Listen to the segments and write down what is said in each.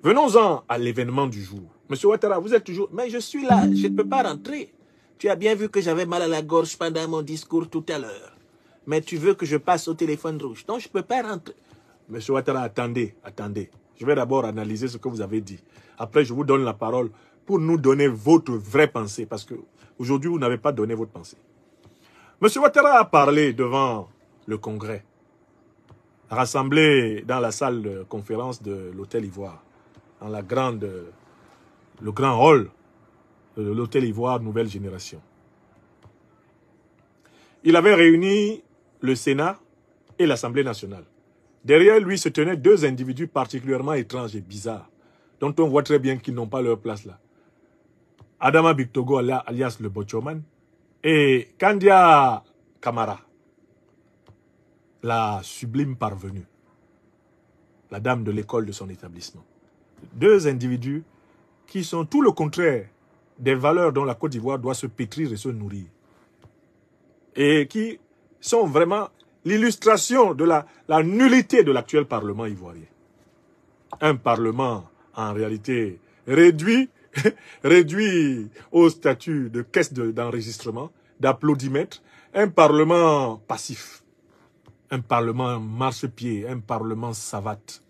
Venons-en à l'événement du jour. Monsieur Ouattara, vous êtes toujours... Mais je suis là, je ne peux pas rentrer. Tu as bien vu que j'avais mal à la gorge pendant mon discours tout à l'heure. Mais tu veux que je passe au téléphone rouge. Non, je ne peux pas rentrer. Monsieur Ouattara, attendez, attendez. Je vais d'abord analyser ce que vous avez dit. Après, je vous donne la parole pour nous donner votre vraie pensée. Parce que aujourd'hui, vous n'avez pas donné votre pensée. Monsieur Ouattara a parlé devant le Congrès, rassemblé dans la salle de conférence de l'Hôtel Ivoire dans la grande, le grand hall de l'Hôtel Ivoire Nouvelle Génération. Il avait réuni le Sénat et l'Assemblée nationale. Derrière lui se tenaient deux individus particulièrement étranges et bizarres, dont on voit très bien qu'ils n'ont pas leur place là. Adama Bictogo alias le Bochoman et Kandia Kamara, la sublime parvenue, la dame de l'école de son établissement deux individus qui sont tout le contraire des valeurs dont la Côte d'Ivoire doit se pétrir et se nourrir. Et qui sont vraiment l'illustration de la, nullité de l'actuel Parlement ivoirien. Un Parlement, en réalité, réduit, réduit au statut de caisse d'enregistrement, d'applaudimètre, un Parlement passif, un Parlement marchepied, un Parlement savate,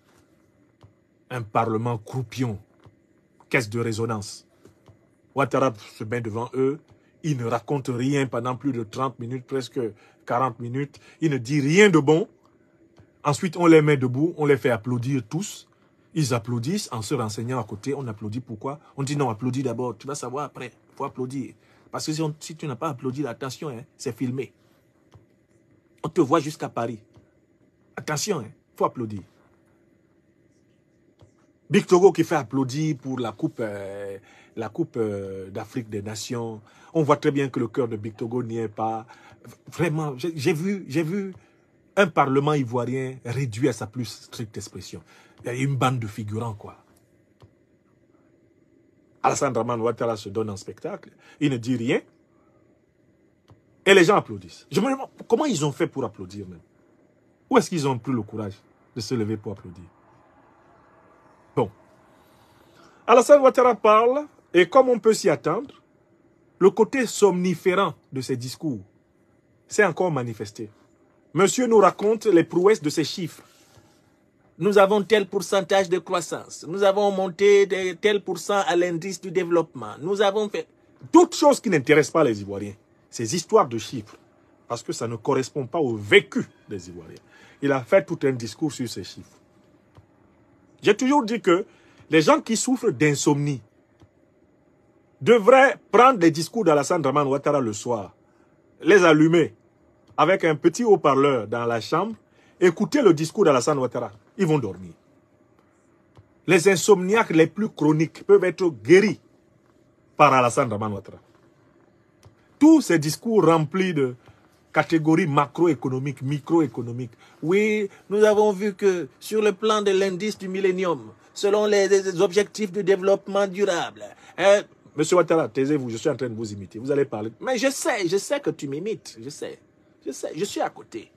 un parlement croupion. Caisse de résonance. Ouattara se met devant eux. Il ne raconte rien pendant plus de 30 minutes, presque 40 minutes. Il ne dit rien de bon. Ensuite, on les met debout, on les fait applaudir tous. Ils applaudissent en se renseignant à côté. On applaudit pourquoi On dit non, applaudis d'abord, tu vas savoir après. Il faut applaudir. Parce que si, tu n'as pas applaudi, attention, hein, c'est filmé. On te voit jusqu'à Paris. Attention, il hein, faut applaudir. Big Togo qui fait applaudir pour la Coupe, euh, coupe euh, d'Afrique des Nations. On voit très bien que le cœur de Big Togo n'y est pas. Vraiment, j'ai vu, j'ai vu un parlement ivoirien réduit à sa plus stricte expression. Il y a une bande de figurants, quoi. Alassane Draman se donne un spectacle. Il ne dit rien. Et les gens applaudissent. Je me demande comment ils ont fait pour applaudir même. Où est-ce qu'ils ont pris le courage de se lever pour applaudir Bon. Alassane Ouattara parle, et comme on peut s'y attendre, le côté somniférant de ses discours s'est encore manifesté. Monsieur nous raconte les prouesses de ses chiffres. Nous avons tel pourcentage de croissance. Nous avons monté de tel pourcent à l'indice du développement. Nous avons fait... Toutes choses qui n'intéressent pas les Ivoiriens. Ces histoires de chiffres. Parce que ça ne correspond pas au vécu des Ivoiriens. Il a fait tout un discours sur ces chiffres. J'ai toujours dit que les gens qui souffrent d'insomnie devraient prendre les discours d'Alassane Draman Ouattara le soir, les allumer avec un petit haut-parleur dans la chambre, écouter le discours d'Alassane Ouattara. Ils vont dormir. Les insomniaques les plus chroniques peuvent être guéris par Alassane Draman Ouattara. Tous ces discours remplis de catégorie macroéconomique, microéconomique. Oui, nous avons vu que sur le plan de l'indice du millénium, selon les, objectifs du développement durable, hein, Monsieur Ouattara, taisez-vous, je suis en train de vous imiter. Vous allez parler. Mais je sais, je sais que tu m'imites. Je sais. Je sais, je suis à côté.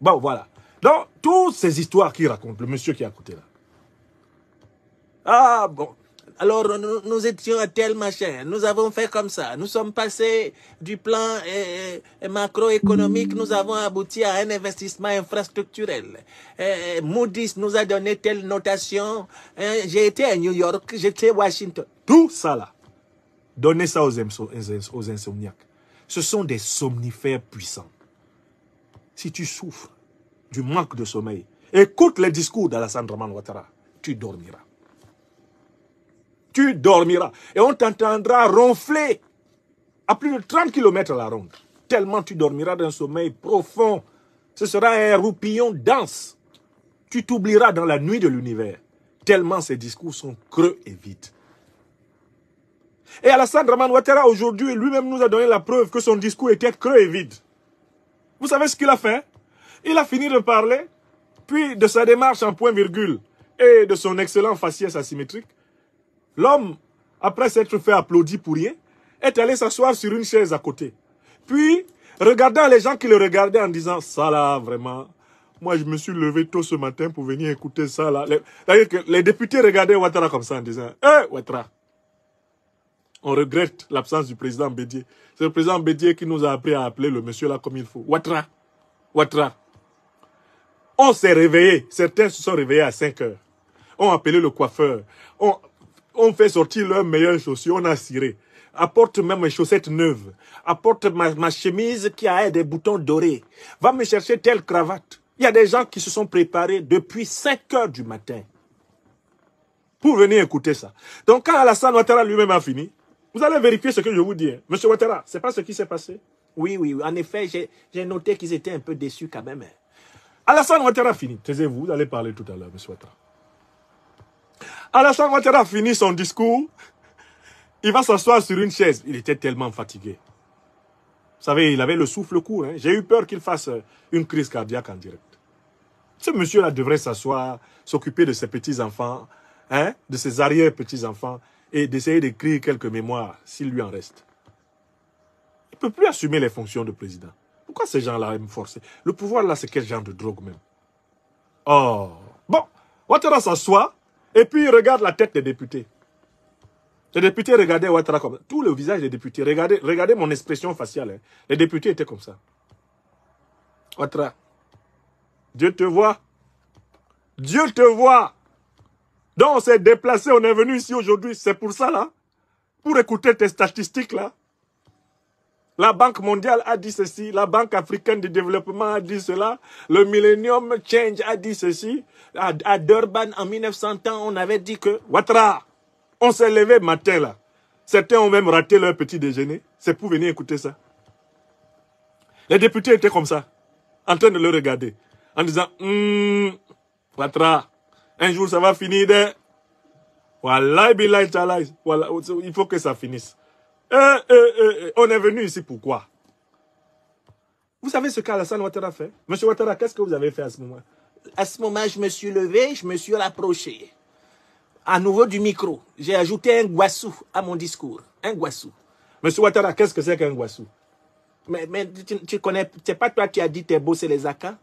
Bon, voilà. Donc, toutes ces histoires qu'il raconte, le monsieur qui est à côté là. Ah, bon. Alors, nous, étions à tel machin, nous avons fait comme ça, nous sommes passés du plan eh, eh, macroéconomique, nous avons abouti à un investissement infrastructurel. Eh, Moody's nous a donné telle notation, j'ai été à New York, j'étais à Washington. Tout ça là, donnez ça aux, insomniaques. Ce sont des somnifères puissants. Si tu souffres du manque de sommeil, écoute les discours d'Alassane Draman tu dormiras tu dormiras. Et on t'entendra ronfler à plus de 30 km à la ronde. Tellement tu dormiras d'un sommeil profond. Ce sera un roupillon dense. Tu t'oublieras dans la nuit de l'univers. Tellement ces discours sont creux et vides. Et Alassane Draman aujourd'hui, lui-même nous a donné la preuve que son discours était creux et vide. Vous savez ce qu'il a fait Il a fini de parler, puis de sa démarche en point-virgule et de son excellent faciès asymétrique. L'homme, après s'être fait applaudir pour rien, est allé s'asseoir sur une chaise à côté. Puis, regardant les gens qui le regardaient en disant, ça là, vraiment, moi je me suis levé tôt ce matin pour venir écouter ça là. D'ailleurs, que les députés regardaient Ouattara comme ça en disant, hé Ouattara, on regrette l'absence du président Bédier. C'est le président Bédier qui nous a appris à appeler le monsieur là comme il faut. Ouattara, Ouattara. On s'est réveillé, certains se sont réveillés à 5 heures, ont appelé le coiffeur, On on fait sortir leurs meilleures chaussures, on a ciré. Apporte même mes chaussettes neuves. Apporte ma, chemise qui a des boutons dorés. Va me chercher telle cravate. Il y a des gens qui se sont préparés depuis 5 heures du matin pour venir écouter ça. Donc quand Alassane Ouattara lui-même a fini, vous allez vérifier ce que je vous dis. Hein. Monsieur Ouattara, c'est pas ce qui s'est passé oui, oui, en effet, j'ai noté qu'ils étaient un peu déçus quand même. Hein. Alassane Ouattara fini. Taisez-vous, vous allez parler tout à l'heure, monsieur Ouattara. Alassane Ouattara finit son discours. Il va s'asseoir sur une chaise. Il était tellement fatigué. Vous savez, il avait le souffle court. Hein. J'ai eu peur qu'il fasse euh, une crise cardiaque en direct. Ce monsieur-là devrait s'asseoir, s'occuper de ses petits-enfants, hein, de ses arrière-petits-enfants, et d'essayer d'écrire quelques mémoires, s'il lui en reste. Il ne peut plus assumer les fonctions de président. Pourquoi ces gens-là aiment forcer Le pouvoir, là, c'est quel genre de drogue même Oh Bon, Ouattara s'assoit, et puis, regarde la tête des députés. Les députés regardaient Ouattara comme ça. Tout le visage des députés. Regardez, regardez mon expression faciale. Hein. Les députés étaient comme ça. Ouattara, Dieu te voit. Dieu te voit. Donc, on s'est déplacé, on est venu ici aujourd'hui. C'est pour ça, là. Pour écouter tes statistiques, là. La Banque mondiale a dit ceci, la Banque africaine de développement a dit cela, le Millennium Change a dit ceci. À, Durban, en 1900 ans, on avait dit que, Ouattara, on s'est levé matin là. Certains ont même raté leur petit déjeuner. C'est pour venir écouter ça. Les députés étaient comme ça, en train de le regarder, en disant, hmm, un jour ça va finir il faut que ça finisse. Euh, euh, euh, on est venu ici pourquoi Vous savez ce qu'Alassane Ouattara fait Monsieur Ouattara, qu'est-ce que vous avez fait à ce moment À ce moment, je me suis levé, je me suis rapproché à nouveau du micro. J'ai ajouté un guassou à mon discours. Un guassou. Monsieur Ouattara, qu'est-ce que c'est qu'un guassou mais, tu, connais, c'est pas toi qui as dit t'es beau, c'est les Akas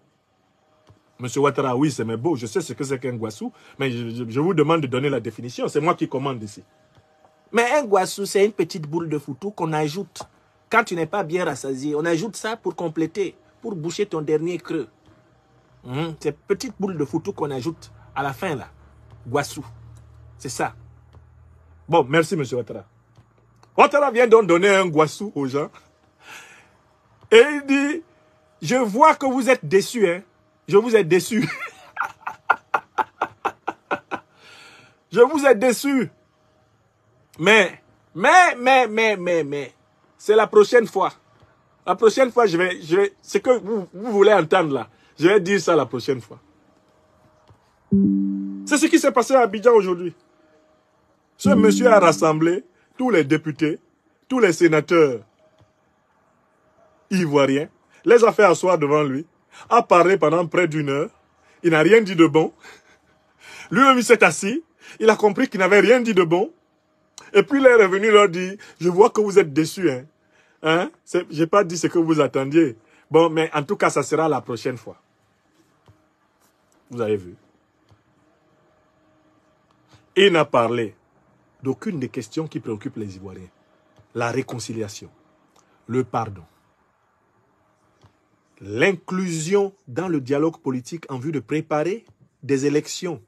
Monsieur Ouattara, oui, c'est mes beaux. Je sais ce que c'est qu'un guassou, mais je vous demande de donner la définition. C'est moi qui commande ici. Mais un guassou, c'est une petite boule de foutu qu'on ajoute. Quand tu n'es pas bien rassasié, on ajoute ça pour compléter, pour boucher ton dernier creux. C'est hum, c'est petite boule de foutu qu'on ajoute à la fin, là. Guassou. C'est ça. Bon, merci, monsieur Ouattara. Ouattara vient donc donner un guassou aux gens. Et il dit, je vois que vous êtes déçus, hein. Je vous ai déçus. je vous ai déçus. Mais, mais, mais, mais, mais, mais, c'est la prochaine fois. La prochaine fois, je vais, je vais, ce que vous, vous voulez entendre là, je vais dire ça la prochaine fois. C'est ce qui s'est passé à Abidjan aujourd'hui. Ce monsieur a rassemblé tous les députés, tous les sénateurs ivoiriens, les a fait asseoir devant lui, a parlé pendant près d'une heure, il n'a rien dit de bon. Lui-même, s'est assis, il a compris qu'il n'avait rien dit de bon, et puis il est revenu leur dit, je vois que vous êtes déçus. Hein. Hein? J'ai pas dit ce que vous attendiez. Bon, mais en tout cas, ça sera la prochaine fois. Vous avez vu. Il n'a parlé d'aucune des questions qui préoccupent les Ivoiriens. La réconciliation, le pardon, l'inclusion dans le dialogue politique en vue de préparer des élections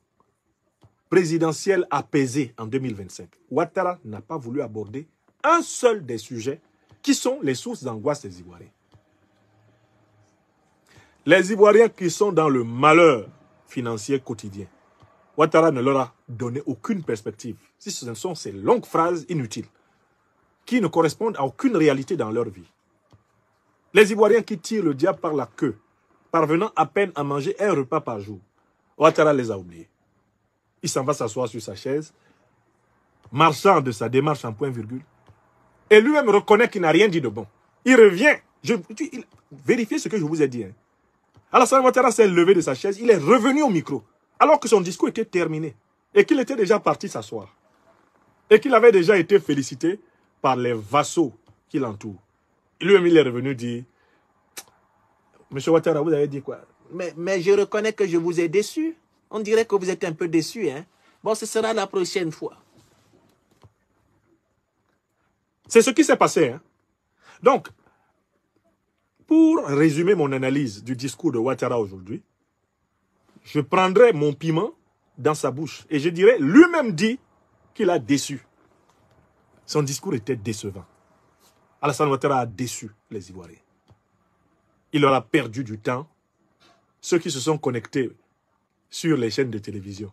présidentielle apaisée en 2025, Ouattara n'a pas voulu aborder un seul des sujets qui sont les sources d'angoisse des Ivoiriens. Les Ivoiriens qui sont dans le malheur financier quotidien, Ouattara ne leur a donné aucune perspective. Si ce sont ces longues phrases inutiles qui ne correspondent à aucune réalité dans leur vie. Les Ivoiriens qui tirent le diable par la queue, parvenant à peine à manger un repas par jour, Ouattara les a oubliés il s'en va s'asseoir sur sa chaise, marchant de sa démarche en point virgule, et lui-même reconnaît qu'il n'a rien dit de bon. Il revient. vérifiez ce que je vous ai dit. Hein. Alors Alassane Ouattara s'est levé de sa chaise, il est revenu au micro, alors que son discours était terminé, et qu'il était déjà parti s'asseoir, et qu'il avait déjà été félicité par les vassaux qui l'entourent. Lui-même, il est revenu dit... Monsieur Ouattara, vous avez dit quoi mais je reconnais que je vous ai déçu. On dirait que vous êtes un peu déçu. Hein. Bon, ce sera la prochaine fois. C'est ce qui s'est passé. Hein. Donc, pour résumer mon analyse du discours de Ouattara aujourd'hui, je prendrai mon piment dans sa bouche et je dirais, lui-même dit qu'il a déçu. Son discours était décevant. Alassane Ouattara a déçu les Ivoiriens. Il leur a perdu du temps. Ceux qui se sont connectés sur les chaînes de télévision.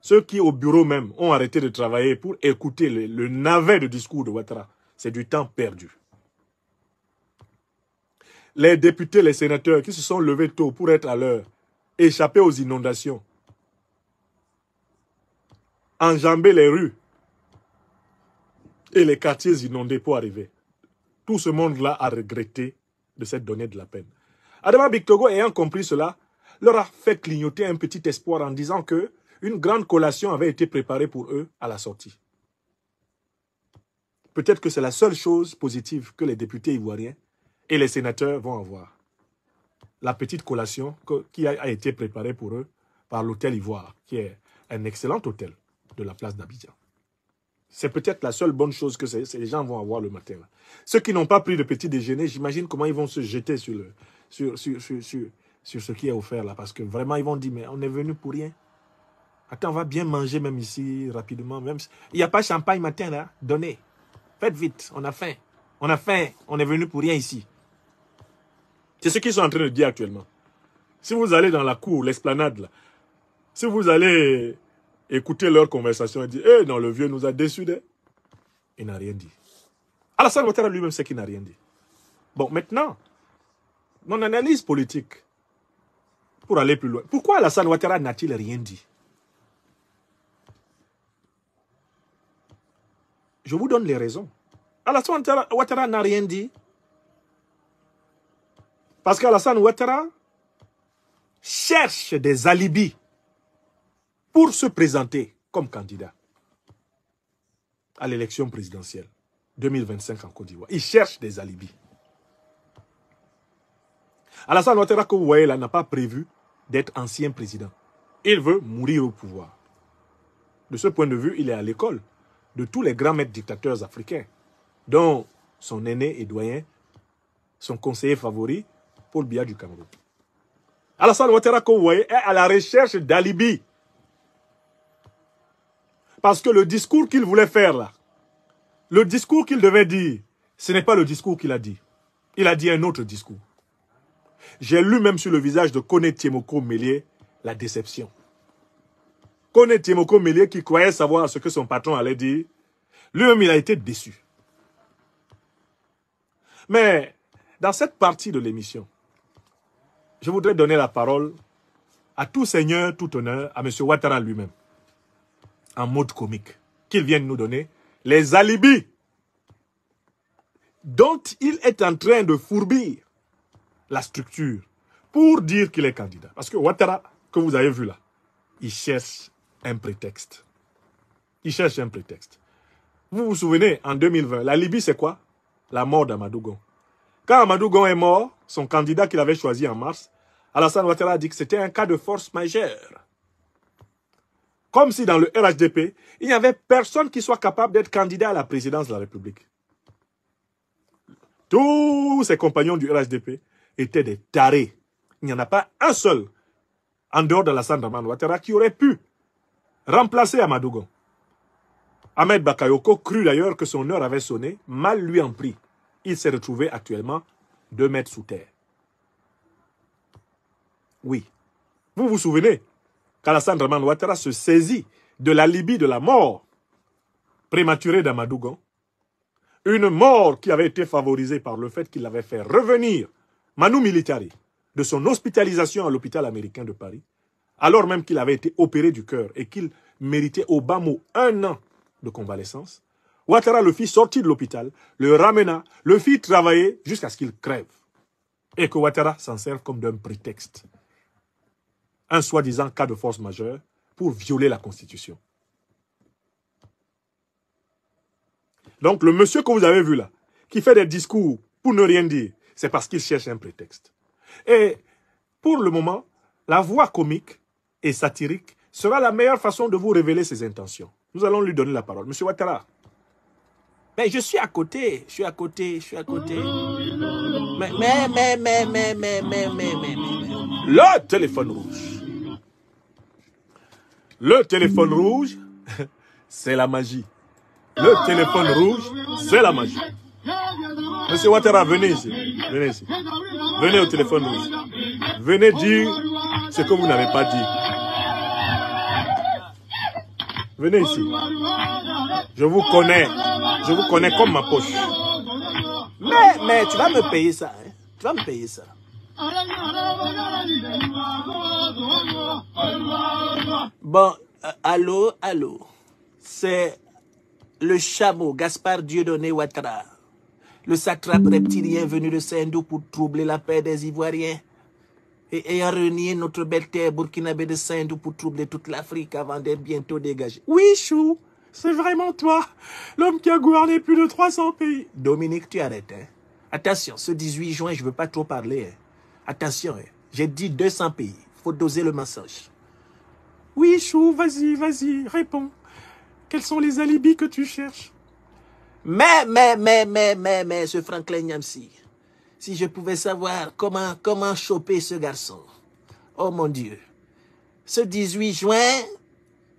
Ceux qui, au bureau même, ont arrêté de travailler pour écouter le, navet de discours de Ouattara, c'est du temps perdu. Les députés, les sénateurs qui se sont levés tôt pour être à l'heure, échapper aux inondations, enjamber les rues et les quartiers inondés pour arriver. Tout ce monde-là a regretté de s'être donné de la peine. Adama Bictogo ayant compris cela, leur a fait clignoter un petit espoir en disant que une grande collation avait été préparée pour eux à la sortie. Peut-être que c'est la seule chose positive que les députés ivoiriens et les sénateurs vont avoir. La petite collation qui a, été préparée pour eux par l'hôtel Ivoire, qui est un excellent hôtel de la place d'Abidjan. C'est peut-être la seule bonne chose que les gens vont avoir le matin. Ceux qui n'ont pas pris de petit déjeuner, j'imagine comment ils vont se jeter sur le, sur, sur, sur ce qui est offert là. Parce que vraiment, ils vont dire, mais on est venu pour rien. Attends, on va bien manger même ici rapidement. Même Il n'y a pas champagne matin là. Donnez. Faites vite. On a faim. On a faim. On est venu pour rien ici. C'est ce qu'ils sont en train de dire actuellement. Si vous allez dans la cour, l'esplanade là, si vous allez écouter leur conversation et dire, eh non, le vieux nous a déçus hein. Il n'a rien dit. Alassane Ouattara lui-même sait qu'il n'a rien dit. Bon, maintenant, mon analyse politique, pour aller plus loin. Pourquoi Alassane Ouattara n'a-t-il rien dit Je vous donne les raisons. Alassane Ouattara n'a rien dit. Parce qu'Alassane Ouattara cherche des alibis pour se présenter comme candidat à l'élection présidentielle 2025 en Côte d'Ivoire. Il cherche des alibis. Alassane Ouattara, que vous voyez là, n'a pas prévu d'être ancien président. Il veut mourir au pouvoir. De ce point de vue, il est à l'école de tous les grands maîtres dictateurs africains, dont son aîné et doyen, son conseiller favori, Paul Biya du Cameroun. Alassane Ouattara, comme vous voyez, est à la recherche d'alibi. Parce que le discours qu'il voulait faire là, le discours qu'il devait dire, ce n'est pas le discours qu'il a dit. Il a dit un autre discours. J'ai lu même sur le visage de Kone Tiemoko Mélier la déception. Kone Tiemoko Mélier qui croyait savoir ce que son patron allait dire, lui-même il a été déçu. Mais dans cette partie de l'émission, je voudrais donner la parole à tout seigneur, tout honneur, à M. Ouattara lui-même, en mode comique, qu'il vienne nous donner les alibis dont il est en train de fourbir la structure pour dire qu'il est candidat. Parce que Ouattara, que vous avez vu là, il cherche un prétexte. Il cherche un prétexte. Vous vous souvenez, en 2020, la Libye, c'est quoi La mort d'Amadougon. Quand Amadougon est mort, son candidat qu'il avait choisi en mars, Alassane Ouattara a dit que c'était un cas de force majeure. Comme si dans le RHDP, il n'y avait personne qui soit capable d'être candidat à la présidence de la République. Tous ses compagnons du RHDP étaient des tarés. Il n'y en a pas un seul, en dehors de la Sandra Ouattara, qui aurait pu remplacer Amadougon. Ahmed Bakayoko crut d'ailleurs que son heure avait sonné, mal lui en prit. Il s'est retrouvé actuellement deux mètres sous terre. Oui. Vous vous souvenez qu'Alassane Sandra se saisit de la Libye de la mort prématurée d'Amadougan. Une mort qui avait été favorisée par le fait qu'il l'avait fait revenir Manu Militari, de son hospitalisation à l'hôpital américain de Paris, alors même qu'il avait été opéré du cœur et qu'il méritait au bas mot un an de convalescence, Ouattara le fit sortir de l'hôpital, le ramena, le fit travailler jusqu'à ce qu'il crève. Et que Ouattara s'en serve comme d'un prétexte. Un soi-disant cas de force majeure pour violer la Constitution. Donc le monsieur que vous avez vu là, qui fait des discours pour ne rien dire, c'est parce qu'il cherche un prétexte. Et pour le moment, la voix comique et satirique sera la meilleure façon de vous révéler ses intentions. Nous allons lui donner la parole. Monsieur Ouattara. Mais je suis à côté, je suis à côté, je suis à côté. mais, mais, mais, mais, mais, mais, mais, mais, Le téléphone rouge. Le téléphone rouge, c'est la magie. Le téléphone rouge, c'est la magie. Monsieur Ouattara, venez ici. Venez Venez au téléphone Venez dire ce que vous n'avez pas dit. Venez ici. Je vous connais. Je vous connais comme ma poche. Mais, mais tu vas me payer ça. Hein. Tu vas me payer ça. Bon, euh, allô, allô. C'est le chameau Gaspard Dieudonné Ouattara le satrape reptilien venu de saint Saint-Dou pour troubler la paix des Ivoiriens, et ayant renié notre belle terre burkinabé de saint Saint-Dou pour troubler toute l'Afrique avant d'être bientôt dégagé. Oui, Chou, c'est vraiment toi, l'homme qui a gouverné plus de 300 pays. Dominique, tu arrêtes. Hein. Attention, ce 18 juin, je ne veux pas trop parler. Hein. Attention, hein. j'ai dit 200 pays. faut doser le massage. Oui, Chou, vas-y, vas-y, réponds. Quels sont les alibis que tu cherches mais, mais, mais, mais, mais, mais, ce Franklin Yamsi, si je pouvais savoir comment, comment choper ce garçon. Oh mon Dieu. Ce 18 juin,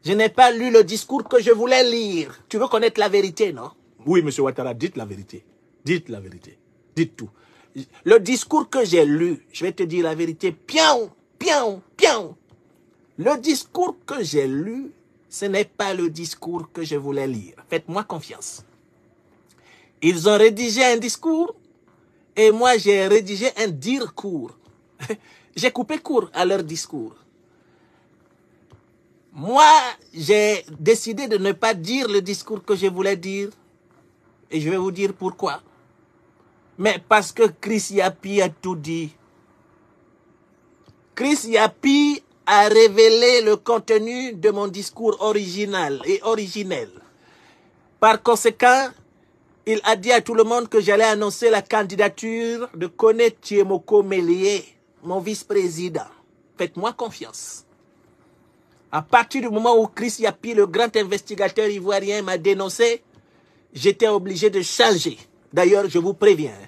je n'ai pas lu le discours que je voulais lire. Tu veux connaître la vérité, non Oui, Monsieur Ouattara, dites la vérité. Dites la vérité. Dites tout. Le discours que j'ai lu, je vais te dire la vérité. Pion, pion, pion. Le discours que j'ai lu, ce n'est pas le discours que je voulais lire. Faites-moi confiance. Ils ont rédigé un discours et moi j'ai rédigé un dire court. j'ai coupé court à leur discours. Moi, j'ai décidé de ne pas dire le discours que je voulais dire. Et je vais vous dire pourquoi. Mais parce que Chris Yapi a tout dit. Chris Yapi a révélé le contenu de mon discours original et originel. Par conséquent, il a dit à tout le monde que j'allais annoncer la candidature de Kone Tiemoko Mélié, mon vice-président. Faites-moi confiance. À partir du moment où Chris Yapi, le grand investigateur ivoirien, m'a dénoncé, j'étais obligé de changer. D'ailleurs, je vous préviens, hein.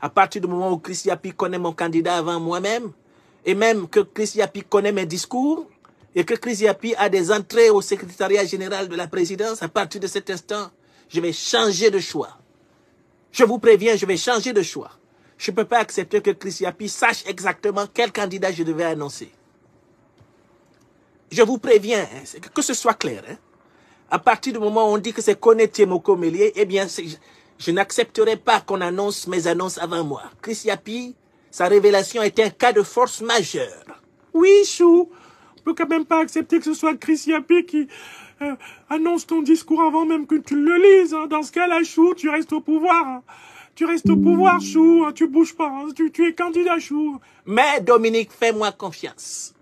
à partir du moment où Chris Yapi connaît mon candidat avant moi-même, et même que Chris Yapi connaît mes discours, et que Chris Yapi a des entrées au secrétariat général de la présidence, à partir de cet instant, je vais changer de choix. Je vous préviens, je vais changer de choix. Je ne peux pas accepter que Yapi sache exactement quel candidat je devais annoncer. Je vous préviens, hein, que ce soit clair. Hein. À partir du moment où on dit que c'est connecté mon melié eh bien, je n'accepterai pas qu'on annonce mes annonces avant moi. Yapi, sa révélation est un cas de force majeure. Oui, Chou, on peut quand même pas accepter que ce soit Yapi qui euh, annonce ton discours avant même que tu le lises. Hein. Dans ce cas-là, Chou, tu restes au pouvoir. Hein. Tu restes au pouvoir, Chou. Hein. Tu bouges pas. Tu, tu, es candidat, Chou. Mais Dominique, fais-moi confiance.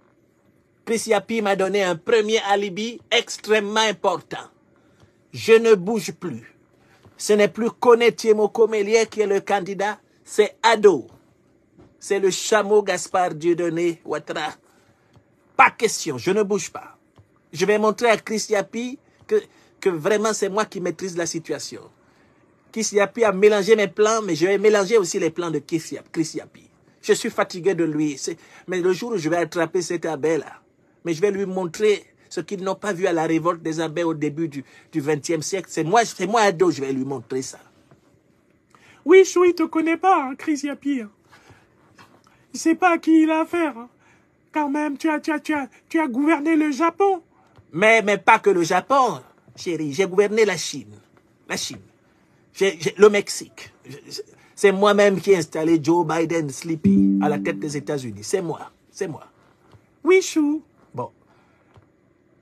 P m'a donné un premier alibi extrêmement important. Je ne bouge plus. Ce n'est plus Koné Komelier qui est le candidat, c'est Ado. C'est le chameau Gaspard Dieudonné Ouattara. Pas question, je ne bouge pas. Je vais montrer à Chris que, que vraiment c'est moi qui maîtrise la situation. Yapi a mélangé mes plans, mais je vais mélanger aussi les plans de Yapi. Je suis fatigué de lui. Mais le jour où je vais attraper cet abeille-là, mais je vais lui montrer ce qu'ils n'ont pas vu à la révolte des abeilles au début du, du 20e siècle. C'est moi, c'est moi ado, je vais lui montrer ça. Oui, Choui, te connais pas, hein, Chris Yapi. Hein. sait pas à qui il a affaire. Hein. Quand même, tu tu as gouverné le Japon. Mais, pas que le Japon, chérie. J'ai gouverné la Chine. La Chine. le Mexique. C'est moi-même qui ai installé Joe Biden Sleepy à la tête des États-Unis. C'est moi. C'est moi. Oui, chou. Bon.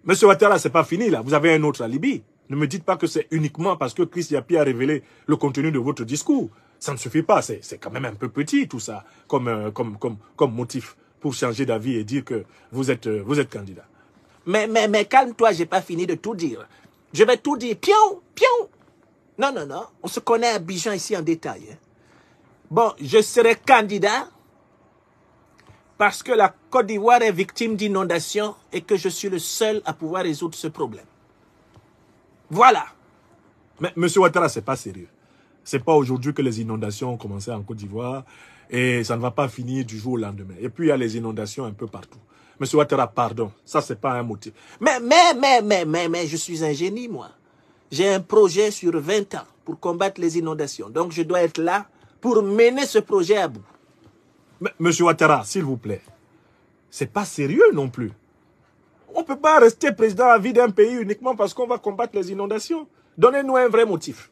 Monsieur Ouattara, c'est pas fini, là. Vous avez un autre alibi. Ne me dites pas que c'est uniquement parce que Chris Yapi a révélé le contenu de votre discours. Ça ne suffit pas. C'est quand même un peu petit, tout ça, comme, euh, comme, comme, comme motif pour changer d'avis et dire que vous êtes, euh, vous êtes candidat. Mais, calme-toi, j'ai pas fini de tout dire. Je vais tout dire. Pion, pion. Non, non, non. On se connaît à Bijan ici en détail. Hein. Bon, je serai candidat parce que la Côte d'Ivoire est victime d'inondations et que je suis le seul à pouvoir résoudre ce problème. Voilà. Mais M. Ouattara, ce n'est pas sérieux. Ce n'est pas aujourd'hui que les inondations ont commencé en Côte d'Ivoire et ça ne va pas finir du jour au lendemain. Et puis il y a les inondations un peu partout. Monsieur Ouattara, pardon, ça c'est pas un motif. Mais, mais, mais, mais, mais, mais, je suis un génie, moi. J'ai un projet sur 20 ans pour combattre les inondations. Donc je dois être là pour mener ce projet à bout. Mais, Monsieur Ouattara, s'il vous plaît, c'est pas sérieux non plus. On ne peut pas rester président à vie d'un pays uniquement parce qu'on va combattre les inondations. Donnez-nous un vrai motif.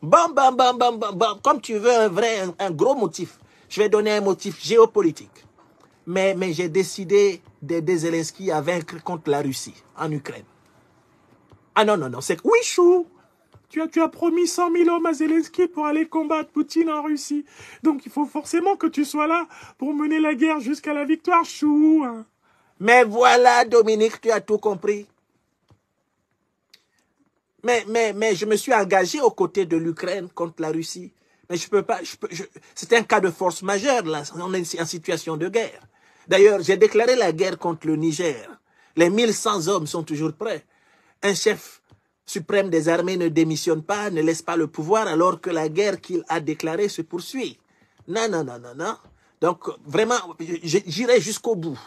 Bam, bam, bam, bam, bam, bam. Comme tu veux un vrai, un gros motif. Je vais donner un motif géopolitique mais, mais j'ai décidé d'aider Zelensky à vaincre contre la Russie en Ukraine. Ah non, non, non, c'est... Oui, chou tu as, tu as promis 100 000 hommes à Zelensky pour aller combattre Poutine en Russie. Donc il faut forcément que tu sois là pour mener la guerre jusqu'à la victoire, chou. Hein. Mais voilà, Dominique, tu as tout compris. Mais, mais, mais je me suis engagé aux côtés de l'Ukraine contre la Russie. Mais je peux pas. c'est un cas de force majeure, là. On est en situation de guerre. D'ailleurs, j'ai déclaré la guerre contre le Niger. Les 1100 hommes sont toujours prêts. Un chef suprême des armées ne démissionne pas, ne laisse pas le pouvoir alors que la guerre qu'il a déclarée se poursuit. Non, non, non, non, non. Donc, vraiment, j'irai jusqu'au bout.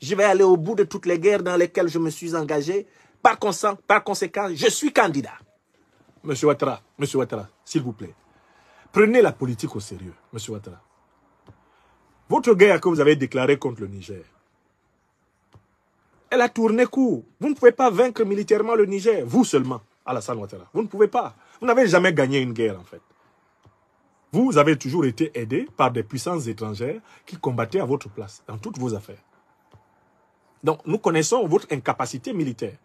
Je vais aller au bout de toutes les guerres dans lesquelles je me suis engagé. Par, conséquent, je suis candidat. Monsieur Ouattara, monsieur Ouattara, s'il vous plaît, prenez la politique au sérieux, monsieur Ouattara. Votre guerre que vous avez déclarée contre le Niger, elle a tourné court. Vous ne pouvez pas vaincre militairement le Niger, vous seulement, Alassane Ouattara. Vous ne pouvez pas. Vous n'avez jamais gagné une guerre, en fait. Vous avez toujours été aidé par des puissances étrangères qui combattaient à votre place, dans toutes vos affaires. Donc, nous connaissons votre incapacité militaire.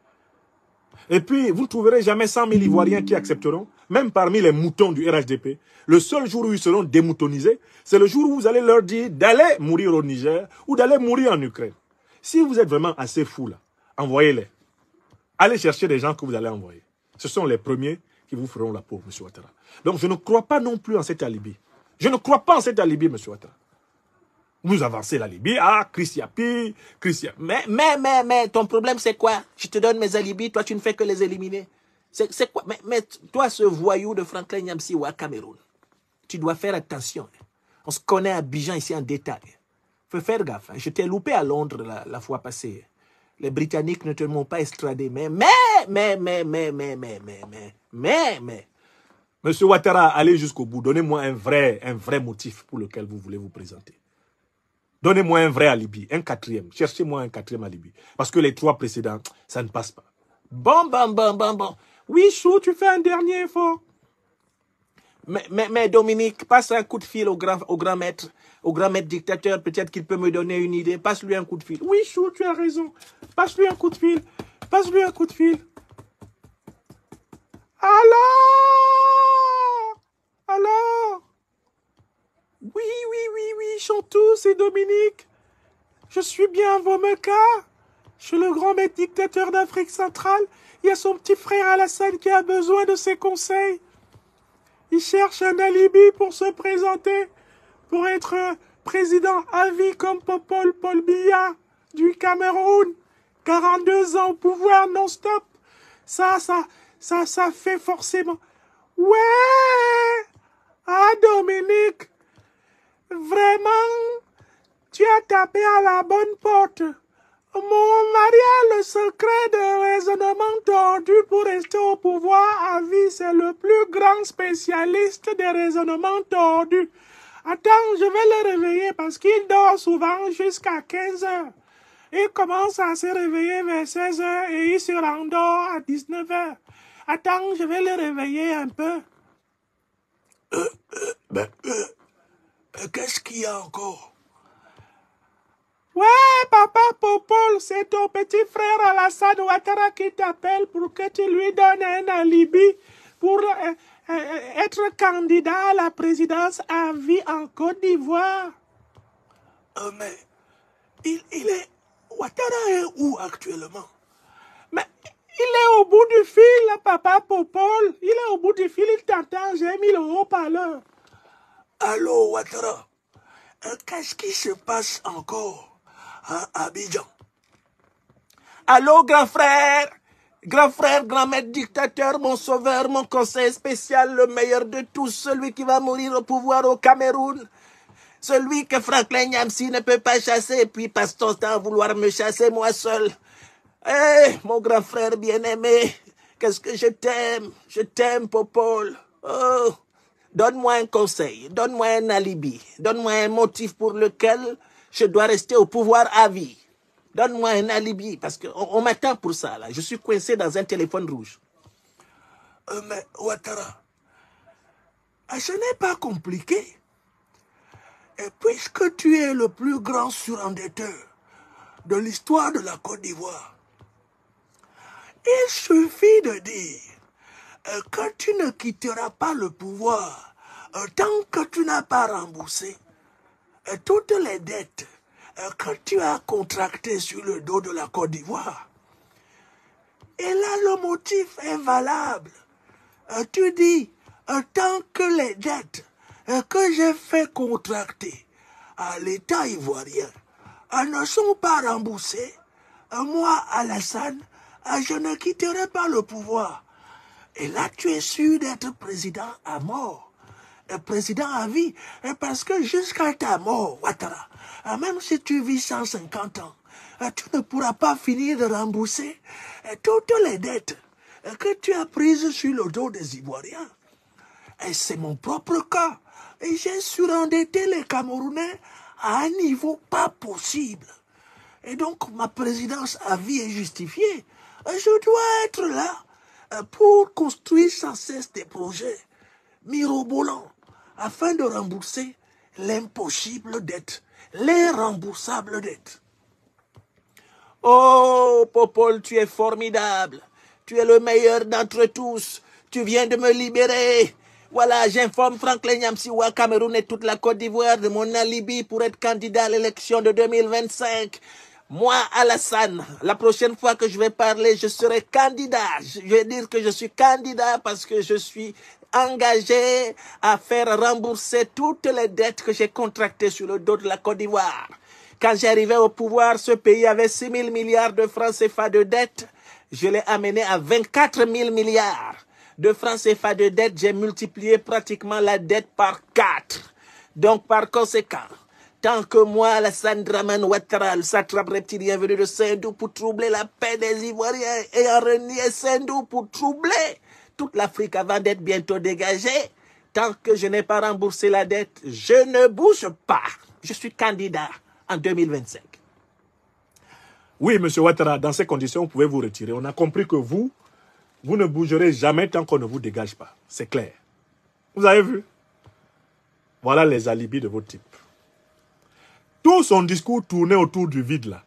Et puis, vous ne trouverez jamais 100 000 Ivoiriens qui accepteront même parmi les moutons du RHDP, le seul jour où ils seront démoutonisés, c'est le jour où vous allez leur dire d'aller mourir au Niger ou d'aller mourir en Ukraine. Si vous êtes vraiment assez fou là, envoyez-les. Allez chercher des gens que vous allez envoyer. Ce sont les premiers qui vous feront la peau, M. Ouattara. Donc je ne crois pas non plus en cet alibi. Je ne crois pas en cet alibi, M. Ouattara. Vous avancez l'alibi, Libye, ah, Christiapi, Christian. Mais, mais, mais, mais, ton problème c'est quoi Je te donne mes alibis, toi tu ne fais que les éliminer. C'est quoi mais, toi, ce voyou de Franklin Yamsi ou à Cameroun, tu dois faire attention. On se connaît à Bijan ici en détail. Faut faire gaffe. Hein. Je t'ai loupé à Londres la, fois passée. Les Britanniques ne te m'ont pas estradé. Mais, mais, mais, mais, mais, mais, mais, mais, mais, mais, mais. Monsieur Ouattara, allez jusqu'au bout. Donnez-moi un vrai, un vrai motif pour lequel vous voulez vous présenter. Donnez-moi un vrai alibi, un quatrième. Cherchez-moi un quatrième alibi. Parce que les trois précédents, ça ne passe pas. Bon, bon, bon, bon, bon. Oui, Chou, tu fais un dernier effort. Mais, mais, Dominique, passe un coup de fil au grand, maître, au grand maître dictateur, peut-être qu'il peut me donner une idée. Passe-lui un coup de fil. Oui, Chou, tu as raison. Passe-lui un coup de fil. Passe-lui un coup de fil. Alors Alors Oui, oui, oui, oui, Chantou, c'est Dominique. Je suis bien Vomeka chez le grand maître dictateur d'Afrique centrale, il y a son petit frère à la Alassane qui a besoin de ses conseils. Il cherche un alibi pour se présenter, pour être euh, président à vie comme Popol Paul Biya du Cameroun. 42 ans au pouvoir non-stop. Ça, ça, ça, ça fait forcément. Ouais! Ah, Dominique! Vraiment, tu as tapé à la bonne porte. Mon mari a le secret de raisonnement tordu pour rester au pouvoir à vie. C'est le plus grand spécialiste des raisonnements tordus. Attends, je vais le réveiller parce qu'il dort souvent jusqu'à 15 h Il commence à se réveiller vers 16 h et il se rendort à 19 h Attends, je vais le réveiller un peu. Euh, euh, ben, euh, qu'est-ce qu'il y a encore Ouais, papa Popol, c'est ton petit frère Alassane Ouattara qui t'appelle pour que tu lui donnes un alibi pour euh, euh, être candidat à la présidence à vie en Côte d'Ivoire. Euh, mais il, il est... Ouattara est où actuellement Mais il est au bout du fil, papa Popol. Il est au bout du fil, il t'entend, j'ai mis le haut-parleur. Allô, Ouattara, qu'est-ce qui se passe encore à Abidjan. Allô, grand frère, grand frère, grand maître dictateur, mon sauveur, mon conseil spécial, le meilleur de tous, celui qui va mourir au pouvoir au Cameroun. Celui que Franklin Yamsi ne peut pas chasser, puis passe ton temps à vouloir me chasser moi seul. Eh, mon grand frère bien-aimé, qu'est-ce que je t'aime, je t'aime, Popol. Oh, donne-moi un conseil, donne-moi un alibi, donne-moi un motif pour lequel je dois rester au pouvoir à vie. Donne-moi un alibi, parce qu'on on, m'attend pour ça, là. Je suis coincé dans un téléphone rouge. Euh, mais Ouattara, ah, ce n'est pas compliqué. Et puisque tu es le plus grand surendetteur de l'histoire de la Côte d'Ivoire, il suffit de dire euh, que tu ne quitteras pas le pouvoir euh, tant que tu n'as pas remboursé euh, toutes les dettes euh, que tu as contractées sur le dos de la Côte d'Ivoire. Et là, le motif est valable. Euh, tu dis, tant que les dettes que j'ai fait contracter à l'État ivoirien ne sont pas remboursées, moi, Alassane, je ne quitterai pas le pouvoir. Et là, tu es sûr d'être président à mort président à vie. Eh, parce que jusqu'à ta mort, Ouattara, eh, même si tu vis 150 ans, eh, tu ne pourras pas finir de rembourser toutes les dettes que tu as prises sur le dos des Ivoiriens. Et c'est mon propre cas. Et j'ai surendetté les Camerounais à un niveau pas possible. Et donc, ma présidence à vie est justifiée. je dois être là pour construire sans cesse des projets mirobolants afin de rembourser l'impossible dette, l'irremboursable dette. Oh, Popol, tu es formidable. Tu es le meilleur d'entre tous. Tu viens de me libérer. Voilà, j'informe Franklin Yamsiwa, Cameroun et toute la Côte d'Ivoire de mon alibi pour être candidat à l'élection de 2025. Moi, Alassane, la prochaine fois que je vais parler, je serai candidat. Je vais dire que je suis candidat parce que je suis engagé à faire rembourser toutes les dettes que j'ai contractées sur le dos de la Côte d'Ivoire. Quand j'arrivais au pouvoir, ce pays avait 6 000 milliards de francs CFA de dettes. Je l'ai amené à 24 000 milliards de francs CFA de dette. J'ai multiplié pratiquement la dette par 4. Donc, par conséquent, tant que moi, la Sandra Ouattara, le satrape reptilien venu de Sindou pour troubler la paix des Ivoiriens et en renier Sindou pour troubler toute l'Afrique avant d'être bientôt dégagée. Tant que je n'ai pas remboursé la dette, je ne bouge pas. Je suis candidat en 2025. Oui, M. Ouattara, dans ces conditions, vous pouvez vous retirer. On a compris que vous, vous ne bougerez jamais tant qu'on ne vous dégage pas. C'est clair. Vous avez vu Voilà les alibis de vos types. Tout son discours tournait autour du vide là.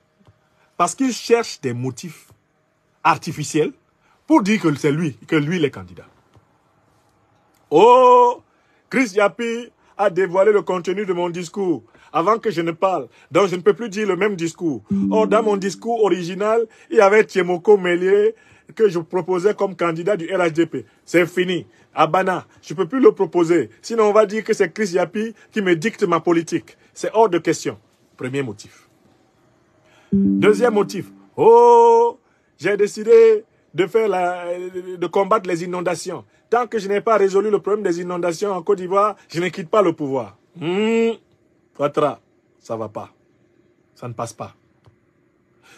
Parce qu'il cherche des motifs artificiels pour dire que c'est lui, que lui il est candidat. Oh, Chris Yapi a dévoilé le contenu de mon discours avant que je ne parle. Donc je ne peux plus dire le même discours. Or, dans mon discours original, il y avait Tiemoko Mélier que je proposais comme candidat du LHDP. C'est fini. Abana, je ne peux plus le proposer. Sinon, on va dire que c'est Chris Yapi qui me dicte ma politique. C'est hors de question. Premier motif. Deuxième motif. Oh, j'ai décidé de, faire la, de combattre les inondations. Tant que je n'ai pas résolu le problème des inondations en Côte d'Ivoire, je ne quitte pas le pouvoir. Hmm. ça va pas. Ça ne passe pas.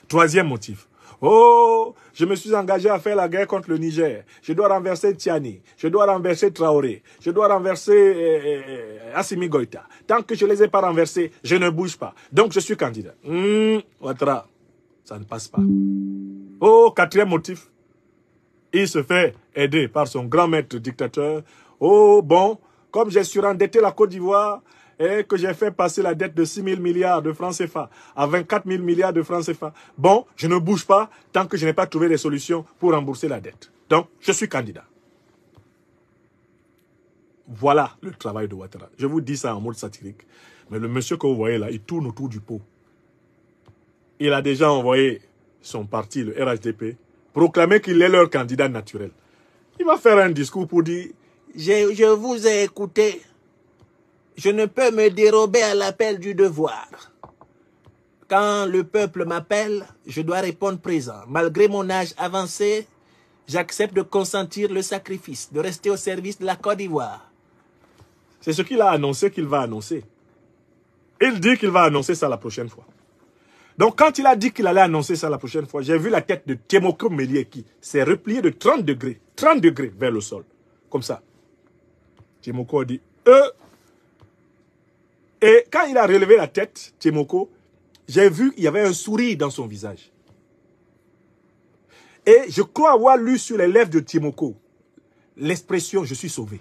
Troisième motif. Oh, je me suis engagé à faire la guerre contre le Niger. Je dois renverser Tiani. Je dois renverser Traoré. Je dois renverser euh, euh, Assimi Goïta. Tant que je ne les ai pas renversés, je ne bouge pas. Donc, je suis candidat. Ouattara, hmm. ça ne passe pas. Oh, quatrième motif. Il se fait aider par son grand maître dictateur. Oh bon, comme j'ai surendetté la Côte d'Ivoire et que j'ai fait passer la dette de 6 000 milliards de francs CFA à 24 000 milliards de francs CFA, bon, je ne bouge pas tant que je n'ai pas trouvé des solutions pour rembourser la dette. Donc, je suis candidat. Voilà le travail de Ouattara. Je vous dis ça en mode satirique. Mais le monsieur que vous voyez là, il tourne autour du pot. Il a déjà envoyé son parti, le RHDP, proclamer qu'il est leur candidat naturel. Il va faire un discours pour dire je, vous ai écouté. Je ne peux me dérober à l'appel du devoir. Quand le peuple m'appelle, je dois répondre présent. Malgré mon âge avancé, j'accepte de consentir le sacrifice, de rester au service de la Côte d'Ivoire. C'est ce qu'il a annoncé qu'il va annoncer. Il dit qu'il va annoncer ça la prochaine fois. Donc quand il a dit qu'il allait annoncer ça la prochaine fois, j'ai vu la tête de Timoko Mélié qui s'est repliée de 30 degrés, 30 degrés vers le sol, comme ça. Timoko a dit « eux. Et quand il a relevé la tête, Timoko, j'ai vu qu'il y avait un sourire dans son visage. Et je crois avoir lu sur les lèvres de Timoko l'expression « je suis sauvé ».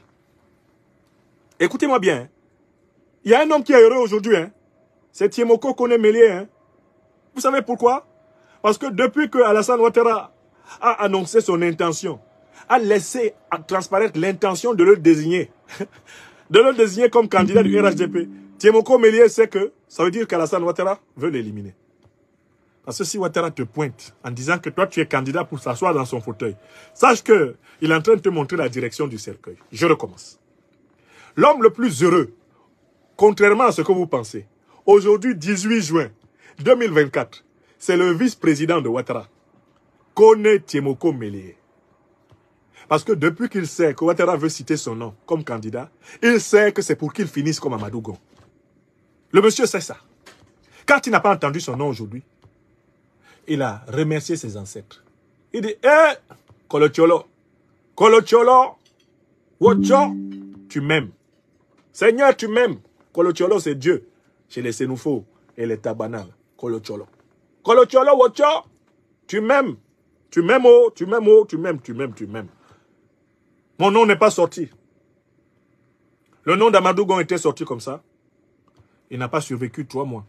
Écoutez-moi bien. Hein. Il y a un homme qui est heureux aujourd'hui. Hein? C'est Timoko qu'on est hein. Vous savez pourquoi Parce que depuis que Alassane Ouattara a annoncé son intention, a laissé transparaître l'intention de le désigner, de le désigner comme candidat du RHDP, Thiemoko Melier sait que ça veut dire qu'Alassane Ouattara veut l'éliminer. Parce que si Ouattara te pointe en disant que toi tu es candidat pour s'asseoir dans son fauteuil, sache que il est en train de te montrer la direction du cercueil. Je recommence. L'homme le plus heureux, contrairement à ce que vous pensez, aujourd'hui 18 juin, 2024, c'est le vice-président de Ouattara, Kone Tiemoko Mélé. Parce que depuis qu'il sait que Ouattara veut citer son nom comme candidat, il sait que c'est pour qu'il finisse comme Amadou Le monsieur sait ça. Quand il n'a pas entendu son nom aujourd'hui, il a remercié ses ancêtres. Il dit, hé, eh, Colocholo, Kolocholo, Wocho, tu m'aimes. Seigneur, tu m'aimes. Colocholo, c'est Dieu. Chez les faux et les Tabanales collocholo, collocholo, tu m'aimes. Tu m'aimes, oh, tu m'aimes, oh, tu m'aimes, tu m'aimes, tu m'aimes. Mon nom n'est pas sorti. Le nom d'Amadou était sorti comme ça. Il n'a pas survécu trois mois.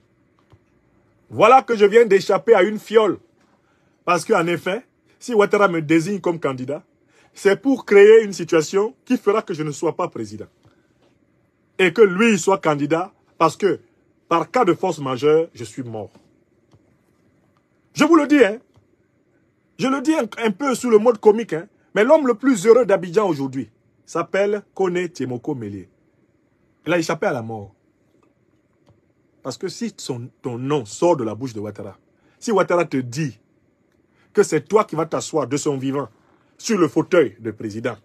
Voilà que je viens d'échapper à une fiole. Parce qu'en effet, si Ouattara me désigne comme candidat, c'est pour créer une situation qui fera que je ne sois pas président. Et que lui soit candidat parce que, par cas de force majeure, je suis mort. Je vous le dis, hein. Je le dis un, peu sous le mode comique, hein. Mais l'homme le plus heureux d'Abidjan aujourd'hui s'appelle Kone Tiemoko Mélé. Il a échappé à la mort. Parce que si ton nom sort de la bouche de Ouattara, si Ouattara te dit que c'est toi qui vas t'asseoir de son vivant sur le fauteuil de président,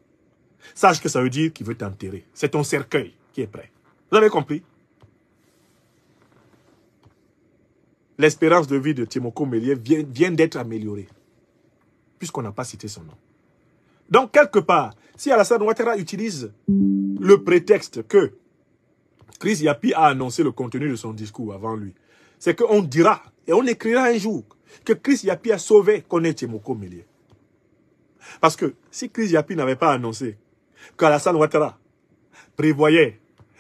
sache que ça veut dire qu'il veut t'enterrer. C'est ton cercueil qui est prêt. Vous avez compris l'espérance de vie de Timoko Mélier vient, d'être améliorée. Puisqu'on n'a pas cité son nom. Donc, quelque part, si Alassane Ouattara utilise le prétexte que Chris Yapi a annoncé le contenu de son discours avant lui, c'est qu'on dira et on écrira un jour que Chris Yapi a sauvé Koné Timoko Mélier. Parce que si Chris Yapi n'avait pas annoncé qu'Alassane Ouattara prévoyait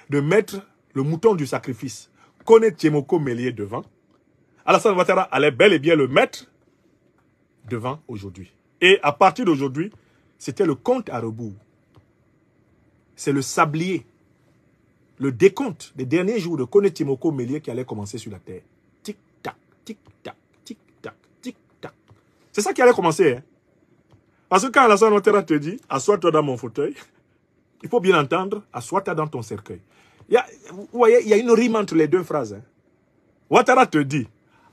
de mettre le mouton du sacrifice Kone Timoko Mélier devant, Alassane Ouattara allait bel et bien le mettre devant aujourd'hui. Et à partir d'aujourd'hui, c'était le compte à rebours. C'est le sablier, le décompte des derniers jours de Kone Timoko Mélier qui allait commencer sur la terre. Tic-tac, tic-tac, tic-tac, tic-tac. C'est ça qui allait commencer. Hein. Parce que quand Alassane Ouattara te dit « Assois-toi dans mon fauteuil », il faut bien entendre « Assois-toi dans ton cercueil ». Il y a, vous voyez, il y a une rime entre les deux phrases. Hein. Ouattara te dit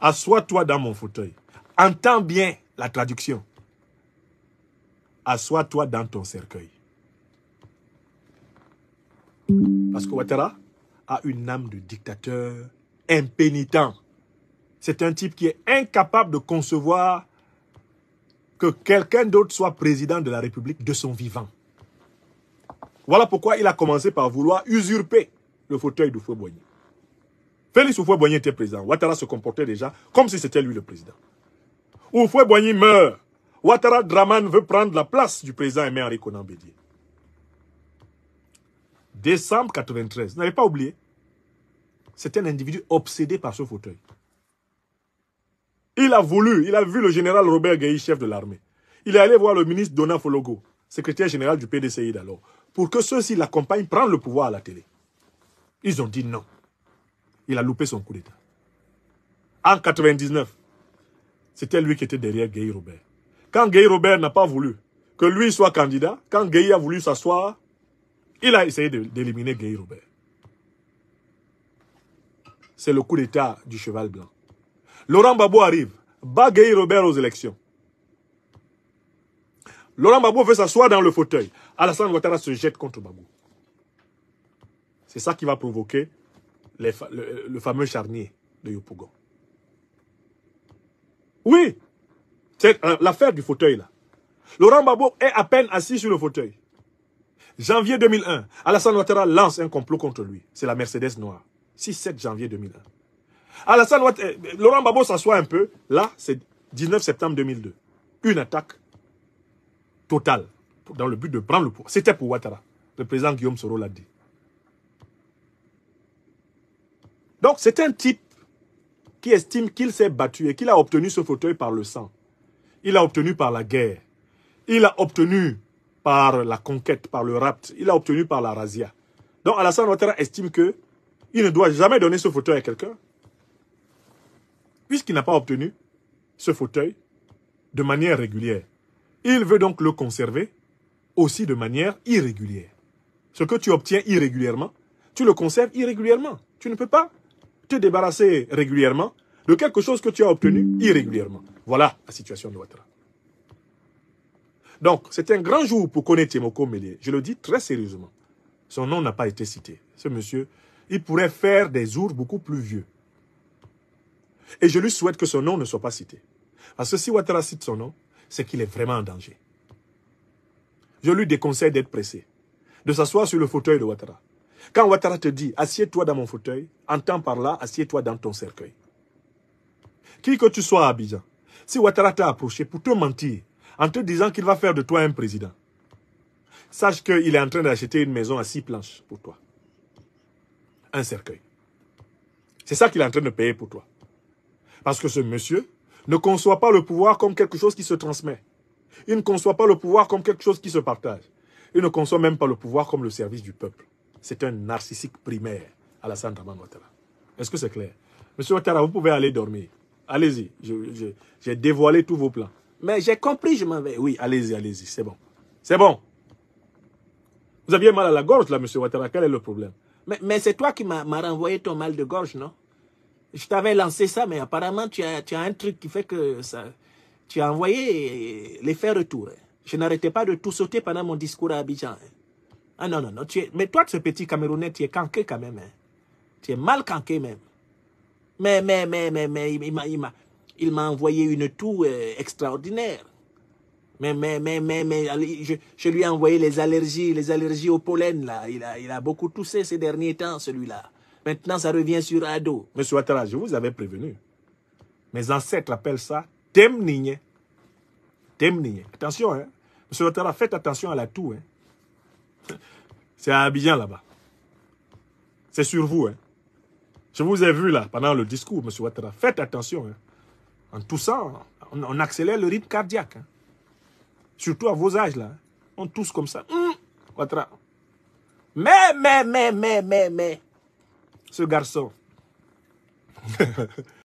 Assois-toi dans mon fauteuil. Entends bien la traduction. Assois-toi dans ton cercueil. Parce que Ouattara a une âme de dictateur impénitent. C'est un type qui est incapable de concevoir que quelqu'un d'autre soit président de la République de son vivant. Voilà pourquoi il a commencé par vouloir usurper le fauteuil de Fouet Félix oufoué boigny était président. Ouattara se comportait déjà comme si c'était lui le président. oufoué boigny meurt. Ouattara Draman veut prendre la place du président Aimé Henri Conan Bédier. Décembre 93, n'avez pas oublié, C'était un individu obsédé par ce fauteuil. Il a voulu, il a vu le général Robert Gueye, chef de l'armée. Il est allé voir le ministre Donat Fologo, secrétaire général du PDCI d'alors, pour que ceux-ci l'accompagnent prennent le pouvoir à la télé. Ils ont dit non il a loupé son coup d'État. En 99, c'était lui qui était derrière Guy Robert. Quand Guy Robert n'a pas voulu que lui soit candidat, quand Guy a voulu s'asseoir, il a essayé d'éliminer Guy Robert. C'est le coup d'État du cheval blanc. Laurent Babou arrive, bat Guy Robert aux élections. Laurent Babou veut s'asseoir dans le fauteuil. Alassane Ouattara se jette contre Babou. C'est ça qui va provoquer le, fameux charnier de Yopougon. Oui, c'est euh, l'affaire du fauteuil là. Laurent Babo est à peine assis sur le fauteuil. Janvier 2001, Alassane Ouattara lance un complot contre lui. C'est la Mercedes noire. 6-7 janvier 2001. Ouattara, euh, euh, Laurent Babo s'assoit un peu. Là, c'est 19 septembre 2002. Une attaque totale dans le but de prendre le pouvoir. C'était pour Ouattara. Le président Guillaume Soro l'a dit. Donc c'est un type qui estime qu'il s'est battu et qu'il a obtenu ce fauteuil par le sang. Il a obtenu par la guerre. Il a obtenu par la conquête, par le rapt. Il a obtenu par la razzia. Donc Alassane Ouattara estime que il ne doit jamais donner ce fauteuil à quelqu'un puisqu'il n'a pas obtenu ce fauteuil de manière régulière. Il veut donc le conserver aussi de manière irrégulière. Ce que tu obtiens irrégulièrement, tu le conserves irrégulièrement. Tu ne peux pas te débarrasser régulièrement de quelque chose que tu as obtenu irrégulièrement. Voilà la situation de Ouattara. Donc, c'est un grand jour pour connaître Temoko Mélé. Je le dis très sérieusement. Son nom n'a pas été cité. Ce monsieur, il pourrait faire des jours beaucoup plus vieux. Et je lui souhaite que son nom ne soit pas cité. Parce que si Ouattara cite son nom, c'est qu'il est vraiment en danger. Je lui déconseille d'être pressé, de s'asseoir sur le fauteuil de Ouattara. Quand Ouattara te dit, assieds-toi dans mon fauteuil, entends par là, assieds-toi dans ton cercueil. Qui que tu sois à Abidjan, si Ouattara t'a approché pour te mentir, en te disant qu'il va faire de toi un président, sache qu'il est en train d'acheter une maison à six planches pour toi. Un cercueil. C'est ça qu'il est en train de payer pour toi. Parce que ce monsieur ne conçoit pas le pouvoir comme quelque chose qui se transmet. Il ne conçoit pas le pouvoir comme quelque chose qui se partage. Il ne conçoit même pas le pouvoir comme le service du peuple c'est un narcissique primaire, Alassane Draman Ouattara. Est-ce que c'est clair Monsieur Ouattara, vous pouvez aller dormir. Allez-y, j'ai dévoilé tous vos plans. Mais j'ai compris, je m'en vais. Oui, allez-y, allez-y, c'est bon. C'est bon. Vous aviez mal à la gorge, là, monsieur Ouattara. Quel est le problème Mais, c'est toi qui m'as renvoyé ton mal de gorge, non Je t'avais lancé ça, mais apparemment, tu as, un truc qui fait que ça... Tu as envoyé les l'effet retour. Hein. Je n'arrêtais pas de tout sauter pendant mon discours à Abidjan. Hein. Ah non, non, non. Tu Mais toi, ce petit Camerounais, tu es canqué quand même. Hein. Tu es mal canqué même. Mais, mais, mais, mais, mais, il m'a envoyé une toux euh, extraordinaire. Mais, mais, mais, mais, mais je, je, lui ai envoyé les allergies, les allergies au pollen, là. Il a, il a beaucoup toussé ces derniers temps, celui-là. Maintenant, ça revient sur Ado. Monsieur Ouattara, je vous avais prévenu. Mes ancêtres appellent ça temnigne. Temnigne. Attention, hein. Monsieur Ouattara, faites attention à la toux, hein. C'est à Abidjan là-bas. C'est sur vous. Hein. Je vous ai vu là pendant le discours, M. Ouattara. Faites attention. Hein. En toussant, on, accélère le rythme cardiaque. Hein. Surtout à vos âges là. On tousse comme ça. Hum, Ouattara. Mais, mais, mais, mais, mais, mais. Ce garçon.